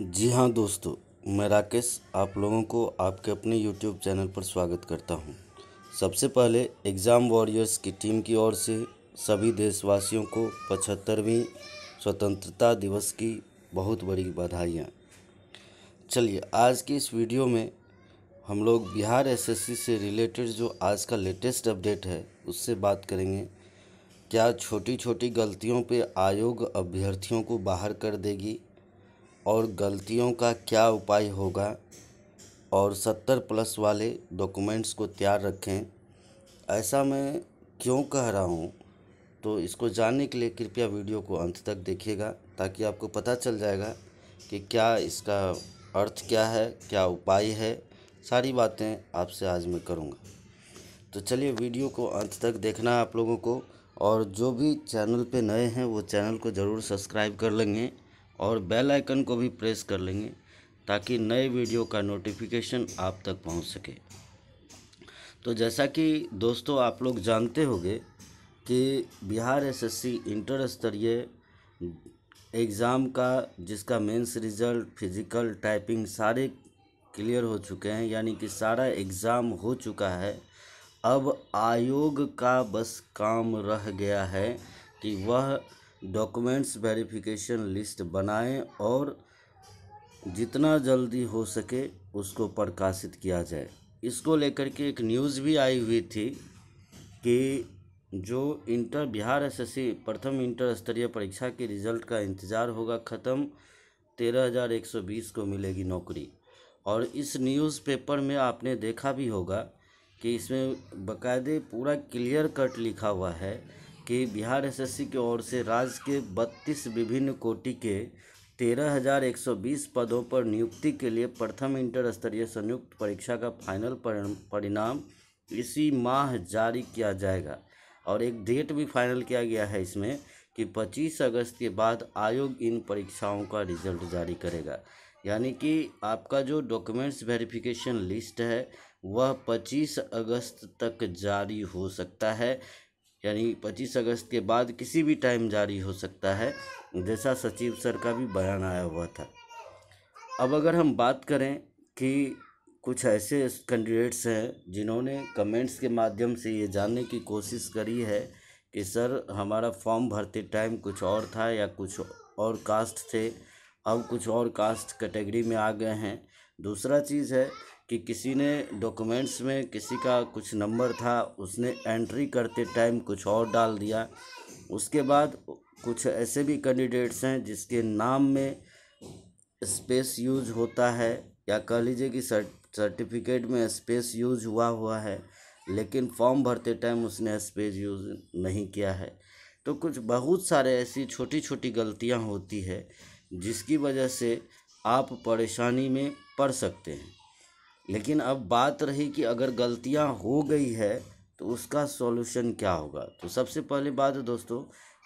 जी हाँ दोस्तों मैं राकेश आप लोगों को आपके अपने यूट्यूब चैनल पर स्वागत करता हूँ सबसे पहले एग्ज़ाम वॉरियर्स की टीम की ओर से सभी देशवासियों को पचहत्तरवीं स्वतंत्रता दिवस की बहुत बड़ी बधाइयाँ चलिए आज की इस वीडियो में हम लोग बिहार एसएससी से रिलेटेड जो आज का लेटेस्ट अपडेट है उससे बात करेंगे क्या छोटी छोटी गलतियों पे आयोग अभ्यर्थियों को बाहर कर देगी और गलतियों का क्या उपाय होगा और सत्तर प्लस वाले डॉक्यूमेंट्स को तैयार रखें ऐसा मैं क्यों कह रहा हूँ तो इसको जानने के लिए कृपया वीडियो को अंत तक देखिएगा ताकि आपको पता चल जाएगा कि क्या इसका अर्थ क्या है क्या उपाय है सारी बातें आपसे आज मैं करूँगा तो चलिए वीडियो को अंत तक देखना आप लोगों को और जो भी चैनल पे नए हैं वो चैनल को ज़रूर सब्सक्राइब कर लेंगे और बेल आइकन को भी प्रेस कर लेंगे ताकि नए वीडियो का नोटिफिकेशन आप तक पहुंच सके तो जैसा कि दोस्तों आप लोग जानते होंगे कि बिहार एसएससी इंटर स्तरीय एग्ज़ाम का जिसका मेंस रिज़ल्ट फिज़िकल टाइपिंग सारे क्लियर हो चुके हैं यानी कि सारा एग्ज़ाम हो चुका है अब आयोग का बस काम रह गया है कि वह डॉक्यूमेंट्स वेरिफिकेशन लिस्ट बनाएं और जितना जल्दी हो सके उसको प्रकाशित किया जाए इसको लेकर के एक न्यूज़ भी आई हुई थी कि जो इंटर बिहार एसएससी प्रथम इंटर स्तरीय परीक्षा के रिजल्ट का इंतज़ार होगा ख़त्म तेरह हज़ार एक सौ बीस को मिलेगी नौकरी और इस न्यूज़ पेपर में आपने देखा भी होगा कि इसमें बकायदे पूरा क्लियर कट लिखा हुआ है कि बिहार एसएससी की ओर से राज्य के बत्तीस विभिन्न कोटि के तेरह हज़ार एक सौ बीस पदों पर नियुक्ति के लिए प्रथम इंटर स्तरीय संयुक्त परीक्षा का फाइनल परिणाम इसी माह जारी किया जाएगा और एक डेट भी फाइनल किया गया है इसमें कि 25 अगस्त के बाद आयोग इन परीक्षाओं का रिजल्ट जारी करेगा यानी कि आपका जो डॉक्यूमेंट्स वेरिफिकेशन लिस्ट है वह 25 अगस्त तक जारी हो सकता है यानी पच्चीस अगस्त के बाद किसी भी टाइम जारी हो सकता है जैसा सचिव सर का भी बयान आया हुआ था अब अगर हम बात करें कि कुछ ऐसे कैंडिडेट्स हैं जिन्होंने कमेंट्स के माध्यम से ये जानने की कोशिश करी है कि सर हमारा फॉर्म भरते टाइम कुछ और था या कुछ और कास्ट थे अब कुछ और कास्ट कैटेगरी में आ गए हैं दूसरा चीज़ है कि किसी ने डॉक्यूमेंट्स में किसी का कुछ नंबर था उसने एंट्री करते टाइम कुछ और डाल दिया उसके बाद कुछ ऐसे भी कैंडिडेट्स हैं जिसके नाम में स्पेस यूज होता है या कह लीजिए कि सर्टिफिकेट में स्पेस यूज हुआ हुआ है लेकिन फॉर्म भरते टाइम उसने स्पेस यूज नहीं किया है तो कुछ बहुत सारे ऐसी छोटी छोटी गलतियां होती है जिसकी वजह से आप परेशानी में पड़ सकते हैं लेकिन अब बात रही कि अगर गलतियाँ हो गई है तो उसका सॉल्यूशन क्या होगा तो सबसे पहले बात दोस्तों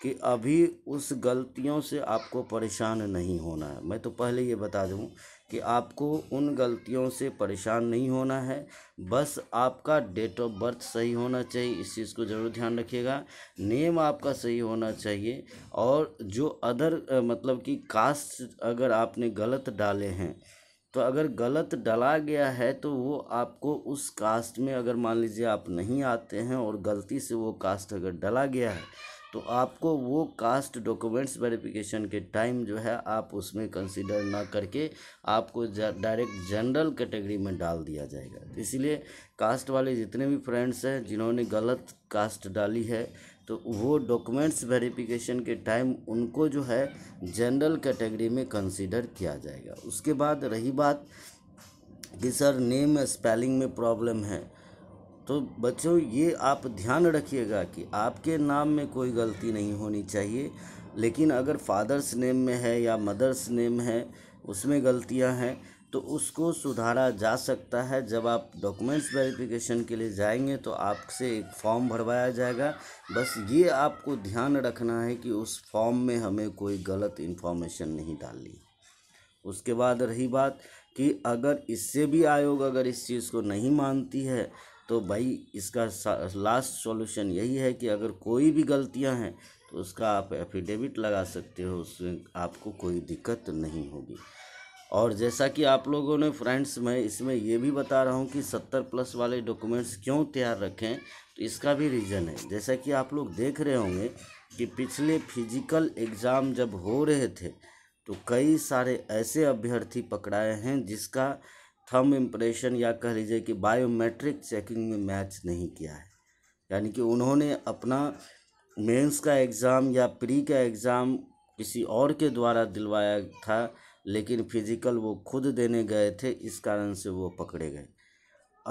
कि अभी उस गलतियों से आपको परेशान नहीं होना है मैं तो पहले ये बता दूं कि आपको उन गलतियों से परेशान नहीं होना है बस आपका डेट ऑफ बर्थ सही होना चाहिए इस चीज़ को ज़रूर ध्यान रखिएगा नेम आपका सही होना चाहिए और जो अदर मतलब कि कास्ट अगर आपने गलत डाले हैं तो अगर गलत डाला गया है तो वो आपको उस कास्ट में अगर मान लीजिए आप नहीं आते हैं और गलती से वो कास्ट अगर डाला गया है तो आपको वो कास्ट डॉक्यूमेंट्स वेरिफिकेशन के टाइम जो है आप उसमें कंसिडर ना करके आपको डायरेक्ट जनरल कैटेगरी में डाल दिया जाएगा तो इसलिए कास्ट वाले जितने भी फ्रेंड्स हैं जिन्होंने गलत कास्ट डाली है तो वो डॉक्यूमेंट्स वेरिफिकेशन के टाइम उनको जो है जनरल कैटेगरी में कंसिडर किया जाएगा उसके बाद रही बात कि सर नेम स्पेलिंग में प्रॉब्लम है तो बच्चों ये आप ध्यान रखिएगा कि आपके नाम में कोई गलती नहीं होनी चाहिए लेकिन अगर फादर्स नेम में है या मदर्स नेम है उसमें गलतियां हैं तो उसको सुधारा जा सकता है जब आप डॉक्यूमेंट्स वेरिफिकेशन के लिए जाएंगे तो आपसे एक फॉर्म भरवाया जाएगा बस ये आपको ध्यान रखना है कि उस फॉर्म में हमें कोई गलत इन्फॉर्मेशन नहीं डालनी उसके बाद रही बात कि अगर इससे भी आयोग अगर इस चीज़ को नहीं मानती है तो भाई इसका लास्ट सॉल्यूशन यही है कि अगर कोई भी गलतियां हैं तो उसका आप एफिडेविट लगा सकते हो उसमें आपको कोई दिक्कत नहीं होगी और जैसा कि आप लोगों ने फ्रेंड्स मैं इसमें ये भी बता रहा हूँ कि सत्तर प्लस वाले डॉक्यूमेंट्स क्यों तैयार रखें तो इसका भी रीज़न है जैसा कि आप लोग देख रहे होंगे कि पिछले फिजिकल एग्ज़ाम जब हो रहे थे तो कई सारे ऐसे अभ्यर्थी पकड़ाए हैं जिसका थम इम्प्रेशन या कह लीजिए कि बायोमेट्रिक चेकिंग में मैच नहीं किया है यानी कि उन्होंने अपना मेंस का एग्ज़ाम या प्री का एग्ज़ाम किसी और के द्वारा दिलवाया था लेकिन फिज़िकल वो खुद देने गए थे इस कारण से वो पकड़े गए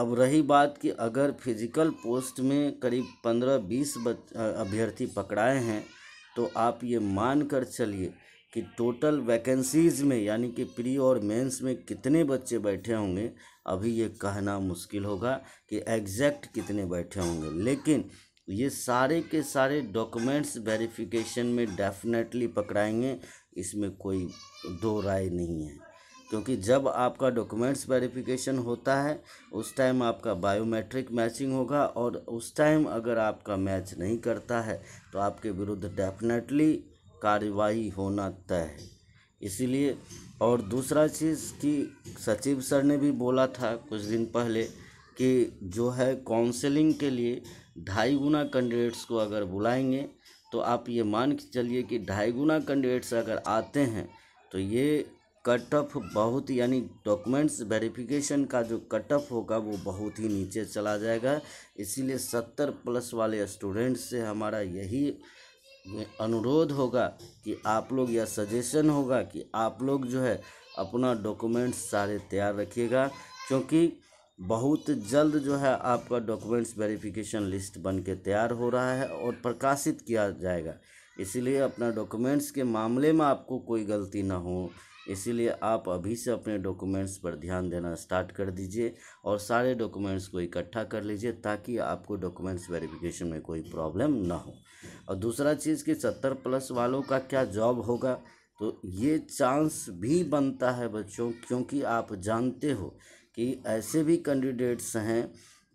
अब रही बात कि अगर फिज़िकल पोस्ट में करीब पंद्रह बीस अभ्यर्थी पकड़ाए हैं तो आप ये मान कर चलिए कि टोटल वैकेंसीज़ में यानी कि प्री और मेंस में कितने बच्चे बैठे होंगे अभी ये कहना मुश्किल होगा कि एग्जैक्ट कितने बैठे होंगे लेकिन ये सारे के सारे डॉक्यूमेंट्स वेरिफिकेशन में डेफिनेटली पकड़ाएंगे इसमें कोई दो राय नहीं है क्योंकि जब आपका डॉक्यूमेंट्स वेरिफिकेशन होता है उस टाइम आपका बायोमेट्रिक मैचिंग होगा और उस टाइम अगर आपका मैच नहीं करता है तो आपके विरुद्ध डेफिनेटली कार्रवाई होना तय है इसीलिए और दूसरा चीज़ कि सचिव सर ने भी बोला था कुछ दिन पहले कि जो है काउंसलिंग के लिए ढाई गुना कैंडिडेट्स को अगर बुलाएंगे तो आप ये मान के चलिए कि ढाई गुना कैंडिडेट्स अगर आते हैं तो ये कट ऑफ बहुत यानी डॉक्यूमेंट्स वेरिफिकेशन का जो कट ऑफ होगा वो बहुत ही नीचे चला जाएगा इसीलिए सत्तर प्लस वाले स्टूडेंट्स से हमारा यही अनुरोध होगा कि आप लोग या सजेशन होगा कि आप लोग जो है अपना डॉक्यूमेंट्स सारे तैयार रखिएगा क्योंकि बहुत जल्द जो है आपका डॉक्यूमेंट्स वेरिफिकेशन लिस्ट बन के तैयार हो रहा है और प्रकाशित किया जाएगा इसीलिए अपना डॉक्यूमेंट्स के मामले में आपको कोई गलती ना हो इसीलिए आप अभी से अपने डॉक्यूमेंट्स पर ध्यान देना स्टार्ट कर दीजिए और सारे डॉक्यूमेंट्स को इकट्ठा कर लीजिए ताकि आपको डॉक्यूमेंट्स वेरिफिकेशन में कोई प्रॉब्लम ना हो और दूसरा चीज़ कि सत्तर प्लस वालों का क्या जॉब होगा तो ये चांस भी बनता है बच्चों क्योंकि आप जानते हो कि ऐसे भी कैंडिडेट्स हैं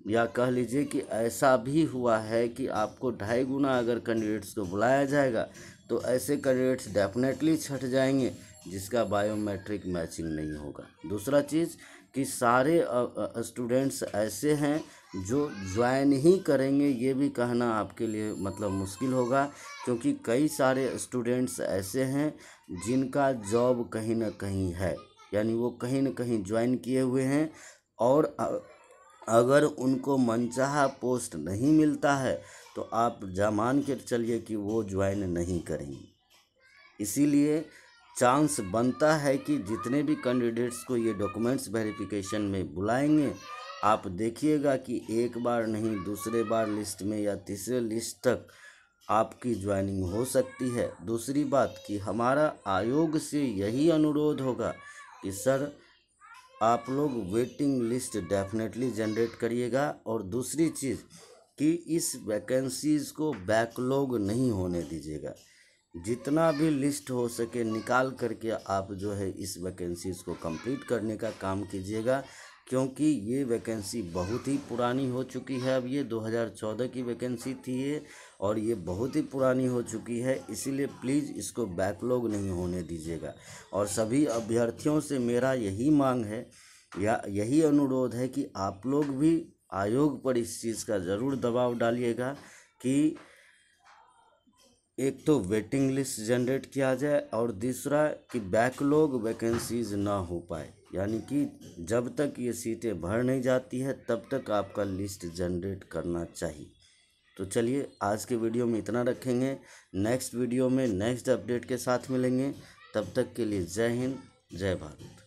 या कह लीजिए कि ऐसा भी हुआ है कि आपको ढाई गुना अगर कैंडिडेट्स को बुलाया जाएगा तो ऐसे कैंडिडेट्स डेफिनेटली छट जाएंगे जिसका बायोमेट्रिक मैचिंग नहीं होगा दूसरा चीज़ कि सारे स्टूडेंट्स ऐसे हैं जो ज्वाइन ही करेंगे ये भी कहना आपके लिए मतलब मुश्किल होगा क्योंकि कई सारे स्टूडेंट्स ऐसे हैं जिनका जॉब कहीं ना कहीं है यानी वो कहीं न कहीं ज्वाइन किए हुए हैं और अगर उनको मनचाहा पोस्ट नहीं मिलता है तो आप मान के चलिए कि वो ज्वाइन नहीं करेंगे इसीलिए चांस बनता है कि जितने भी कैंडिडेट्स को ये डॉक्यूमेंट्स वेरिफिकेशन में बुलाएंगे आप देखिएगा कि एक बार नहीं दूसरे बार लिस्ट में या तीसरे लिस्ट तक आपकी ज्वाइनिंग हो सकती है दूसरी बात कि हमारा आयोग से यही अनुरोध होगा कि सर आप लोग वेटिंग लिस्ट डेफिनेटली जनरेट करिएगा और दूसरी चीज़ कि इस वैकेंसीज़ को बैकलॉग नहीं होने दीजिएगा जितना भी लिस्ट हो सके निकाल करके आप जो है इस वैकेंसीज़ को कंप्लीट करने का काम कीजिएगा क्योंकि ये वैकेंसी बहुत ही पुरानी हो चुकी है अब ये 2014 की वैकेंसी थी ये और ये बहुत ही पुरानी हो चुकी है इसीलिए प्लीज़ इसको बैकलॉग नहीं होने दीजिएगा और सभी अभ्यर्थियों से मेरा यही मांग है या यही अनुरोध है कि आप लोग भी आयोग पर इस चीज़ का ज़रूर दबाव डालिएगा कि एक तो वेटिंग लिस्ट जनरेट किया जाए और दूसरा कि बैकलॉग वैकेंसीज ना हो पाए यानी कि जब तक ये सीटें भर नहीं जाती है तब तक आपका लिस्ट जनरेट करना चाहिए तो चलिए आज के वीडियो में इतना रखेंगे नेक्स्ट वीडियो में नेक्स्ट अपडेट के साथ मिलेंगे तब तक के लिए जय हिंद जय भारत